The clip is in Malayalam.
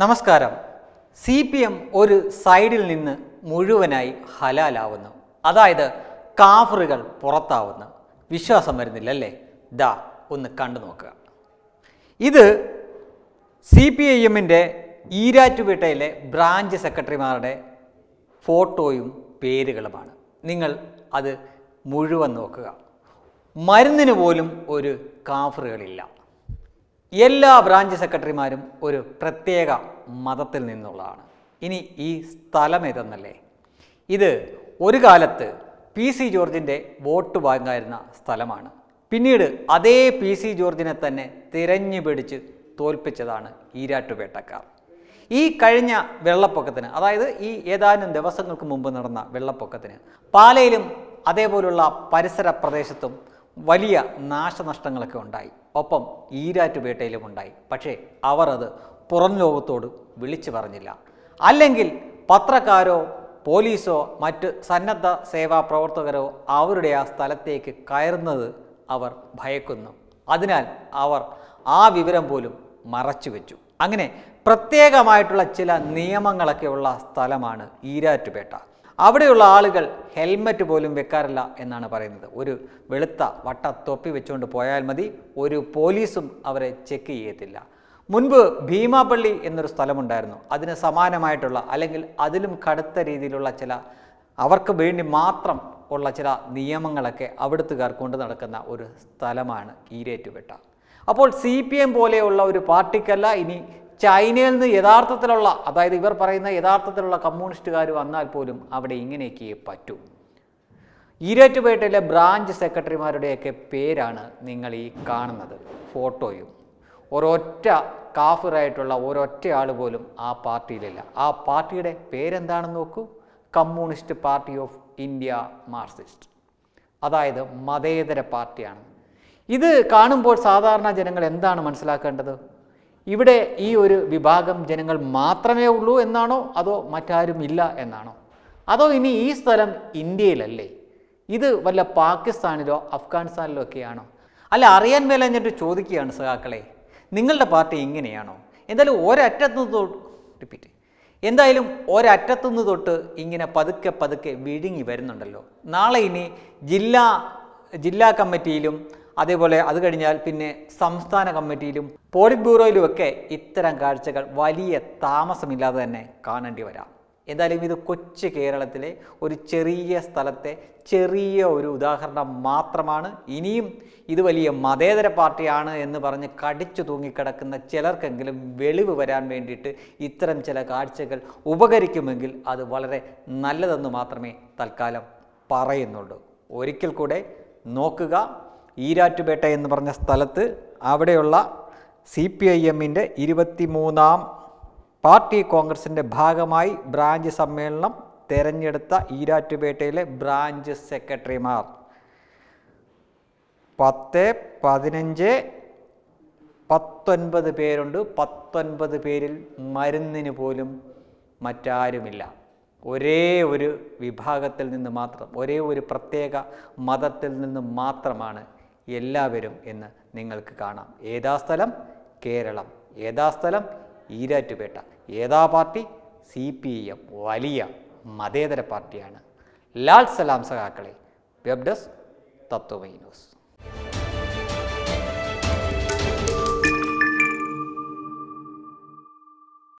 നമസ്കാരം സി പി എം ഒരു സൈഡിൽ നിന്ന് മുഴുവനായി ഹലാലാവുന്നു അതായത് കാഫറുകൾ പുറത്താവുന്നു വിശ്വാസം വരുന്നില്ല അല്ലേ ദാ ഒന്ന് കണ്ടു നോക്കുക ഇത് സി പി ഐ എമ്മിൻ്റെ ഈരാറ്റുപേട്ടയിലെ ബ്രാഞ്ച് സെക്രട്ടറിമാരുടെ ഫോട്ടോയും പേരുകളുമാണ് നിങ്ങൾ അത് മുഴുവൻ നോക്കുക മരുന്നിന് പോലും ഒരു കാഫറുകളില്ല എല്ലാ ബ്രാഞ്ച് സെക്രട്ടറിമാരും ഒരു പ്രത്യേക മതത്തിൽ നിന്നുള്ളതാണ് ഇനി ഈ സ്ഥലം ഏതെന്നല്ലേ ഇത് ഒരു കാലത്ത് പി സി ജോർജിൻ്റെ വോട്ട് വാങ്ങായിരുന്ന സ്ഥലമാണ് പിന്നീട് അതേ പി സി ജോർജിനെ തന്നെ തിരഞ്ഞു പിടിച്ച് തോൽപ്പിച്ചതാണ് ഈരാട്ടുപേട്ടക്കാർ ഈ കഴിഞ്ഞ വെള്ളപ്പൊക്കത്തിന് അതായത് ഈ ഏതാനും ദിവസങ്ങൾക്ക് മുമ്പ് നടന്ന വെള്ളപ്പൊക്കത്തിന് പാലയിലും അതേപോലുള്ള പരിസര പ്രദേശത്തും വലിയ നാശനഷ്ടങ്ങളൊക്കെ ഉണ്ടായി ഒപ്പം ഈരാറ്റുപേട്ടയിലും ഉണ്ടായി പക്ഷേ അവർ അത് പുറം ലോകത്തോട് വിളിച്ചു പറഞ്ഞില്ല അല്ലെങ്കിൽ പത്രക്കാരോ പോലീസോ മറ്റ് സന്നദ്ധ സേവാ പ്രവർത്തകരോ അവരുടെ ആ സ്ഥലത്തേക്ക് കയറുന്നത് അവർ ഭയക്കുന്നു അതിനാൽ അവർ ആ വിവരം പോലും മറച്ചു വെച്ചു അങ്ങനെ പ്രത്യേകമായിട്ടുള്ള ചില നിയമങ്ങളൊക്കെയുള്ള സ്ഥലമാണ് ഈരാറ്റുപേട്ട അവിടെയുള്ള ആളുകൾ ഹെൽമറ്റ് പോലും വെക്കാറില്ല എന്നാണ് പറയുന്നത് ഒരു വെളുത്ത വട്ട തൊപ്പി വെച്ചുകൊണ്ട് പോയാൽ മതി ഒരു പോലീസും അവരെ ചെക്ക് ചെയ്യത്തില്ല മുൻപ് ഭീമാപള്ളി എന്നൊരു സ്ഥലമുണ്ടായിരുന്നു അതിന് സമാനമായിട്ടുള്ള അല്ലെങ്കിൽ അതിലും കടുത്ത രീതിയിലുള്ള ചില അവർക്ക് വേണ്ടി മാത്രം ഉള്ള ചില നിയമങ്ങളൊക്കെ അവിടുത്തുകാർ കൊണ്ട് നടക്കുന്ന ഒരു സ്ഥലമാണ് ഈരേറ്റുപെട്ട അപ്പോൾ സി പി എം പോലെയുള്ള ഒരു പാർട്ടിക്കല്ല ഇനി ചൈനയിൽ നിന്ന് യഥാർത്ഥത്തിലുള്ള അതായത് ഇവർ പറയുന്ന യഥാർത്ഥത്തിലുള്ള കമ്മ്യൂണിസ്റ്റുകാർ വന്നാൽ പോലും അവിടെ ഇങ്ങനെയൊക്കെ പറ്റൂ ഈരാറ്റുപേട്ടയിലെ ബ്രാഞ്ച് സെക്രട്ടറിമാരുടെയൊക്കെ പേരാണ് നിങ്ങൾ ഈ കാണുന്നത് ഫോട്ടോയും ഒരൊറ്റ കാഫിറായിട്ടുള്ള ഒരൊറ്റ ആൾ പോലും ആ പാർട്ടിയിലില്ല ആ പാർട്ടിയുടെ പേരെന്താണെന്ന് നോക്കൂ communist party of India marxist അതായത് മതേതര പാർട്ടിയാണ് ഇത് കാണുമ്പോൾ സാധാരണ ജനങ്ങൾ എന്താണ് മനസ്സിലാക്കേണ്ടത് ഇവിടെ ഈ ഒരു വിഭാഗം ജനങ്ങൾ മാത്രമേ ഉള്ളൂ എന്നാണോ അതോ മറ്റാരും ഇല്ല എന്നാണോ അതോ ഇനി ഈ സ്ഥലം ഇന്ത്യയിലല്ലേ ഇത് വല്ല പാകിസ്ഥാനിലോ അഫ്ഗാനിസ്ഥാനിലോ ഒക്കെയാണോ അല്ല അറിയാൻ മേലഞ്ഞിട്ട് ചോദിക്കുകയാണ് സഹാക്കളെ നിങ്ങളുടെ പാർട്ടി ഇങ്ങനെയാണോ എന്തായാലും ഒരറ്റത്തു തൊട്ട് റിപ്പീറ്റ് എന്തായാലും ഒരറ്റത്തുനിന്ന് തൊട്ട് ഇങ്ങനെ പതുക്കെ പതുക്കെ വിഴുങ്ങി വരുന്നുണ്ടല്ലോ നാളെ ഇനി ജില്ലാ ജില്ലാ കമ്മിറ്റിയിലും അതേപോലെ അത് കഴിഞ്ഞാൽ പിന്നെ സംസ്ഥാന കമ്മിറ്റിയിലും പോളിറ്റ് ബ്യൂറോയിലുമൊക്കെ ഇത്തരം കാഴ്ചകൾ വലിയ താമസമില്ലാതെ തന്നെ കാണേണ്ടി വരാം എന്തായാലും ഇത് കൊച്ചു കേരളത്തിലെ ഒരു ചെറിയ സ്ഥലത്തെ ചെറിയ ഒരു ഉദാഹരണം മാത്രമാണ് ഇനിയും ഇത് വലിയ മതേതര പാർട്ടിയാണ് എന്ന് പറഞ്ഞ് കടിച്ചു തൂങ്ങിക്കിടക്കുന്ന ചിലർക്കെങ്കിലും വെളിവ് വരാൻ വേണ്ടിയിട്ട് ഇത്തരം ചില കാഴ്ചകൾ ഉപകരിക്കുമെങ്കിൽ അത് വളരെ നല്ലതെന്ന് മാത്രമേ തൽക്കാലം പറയുന്നുള്ളൂ ഒരിക്കൽ കൂടെ നോക്കുക ഈരാറ്റുപേട്ട എന്ന് പറഞ്ഞ സ്ഥലത്ത് അവിടെയുള്ള സി പി ഐ എമ്മിൻ്റെ ഇരുപത്തിമൂന്നാം പാർട്ടി കോൺഗ്രസിൻ്റെ ഭാഗമായി ബ്രാഞ്ച് സമ്മേളനം തെരഞ്ഞെടുത്ത ഈരാറ്റുപേട്ടയിലെ ബ്രാഞ്ച് സെക്രട്ടറിമാർ പത്ത് പതിനഞ്ച് പത്തൊൻപത് പേരുണ്ട് പത്തൊൻപത് പേരിൽ മരുന്നിന് പോലും മറ്റാരുമില്ല ഒരേ ഒരു വിഭാഗത്തിൽ നിന്ന് മാത്രം ഒരേ ഒരു പ്രത്യേക മതത്തിൽ നിന്ന് മാത്രമാണ് എല്ലാവരും എന്ന് നിങ്ങൾക്ക് കാണാം ഏതാ സ്ഥലം കേരളം ഏതാ സ്ഥലം ഈരാറ്റുപേട്ട ഏതാ പാർട്ടി സി പി എം വലിയ മതേതര പാർട്ടിയാണ് ലാൽ സലാം സഹാക്കളെ വെബ് ഡെസ്ക് തത്വമൈ ന്യൂസ്